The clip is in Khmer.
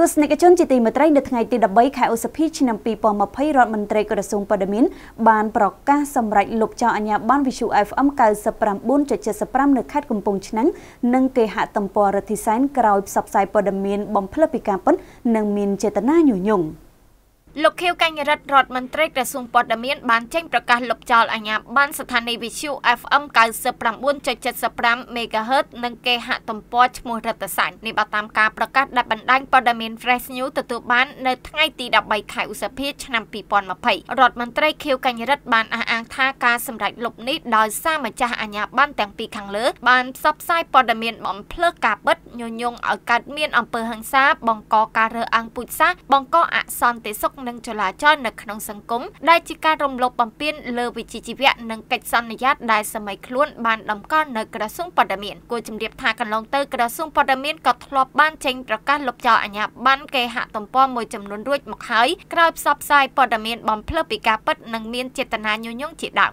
ទស្សនិកជនជាទីមេត្រីនៅថ្ងៃទី13ខែឧសភាឆ្នាំ2020រដ្ឋមន្ត្រីក្រសួងបរិមាណបានប្រកាសសម្រេចលុបចោលអាជ្ញាប័ណ្ណ Visu FM 99.75នៅខេត្តកំពង់ឆ្នាំងនិងគេហទំព័ររដ្ឋិសែនក្រោយផ្សព្វផ្សាយព័ត៌មានបំភ្លឺពីការពិតនិងមានចេតនាញុះញង់។លោកខៀវកញ្ញរិទ្ធរដ្ឋមន្ត្រីក្រសួងព័ត៌មាន បានចេញប្រកាសលុបចោលអាជ្ញាប័ណ្ណស្ថានីយវិទ្យុ FM 99.75 MHz និងគេហទំព័រឈ្មោះរដ្ឋសាញ់នេះបើតាមការប្រកាសដែលបណ្ដាញព័ត៌មាន Fresh News ទទួលបាននៅថ្ងៃទី13ខែឧសភាឆ្នាំ2020រដ្ឋមន្ត្រីខៀវកញ្ញរិទ្ធបានអះអាងថាការសម្រេចលុបនេះដោយសារម្ចាស់អាជ្ញាប័ណ្ណទាំងពីរខាងលើបានផ្សព្វផ្សាយព័ត៌មានបំភ្លើសការបិទញញងឲ្យកើតមានអំពើហិង្សាបង្កការរើសអើងពូជសាសន៍បង្កអសន្តិសុខនិងចលាចលនៅក្នុងសង្គមដែលជាការរំលោភបំពានលើវិជ្ជាជីវៈនិងកិច្ចសន្យាដែលសម័យខ្លួនបានដំកល់នៅក្រសួងបរិមានគួរជំរាបថាកន្លងទៅក្រសួងបរិមានក៏ធ្លាប់បានចេញប្រកាសលុបចោលអាជ្ញាប័ណ្ណគេហទំព័រមួយចំនួនរួចមកហើយក្រោយផ្សព្វផ្សាយព័ត៌មានបំភ្លឺពីការពិតនិងមានចេតនាញុយញងជាដើម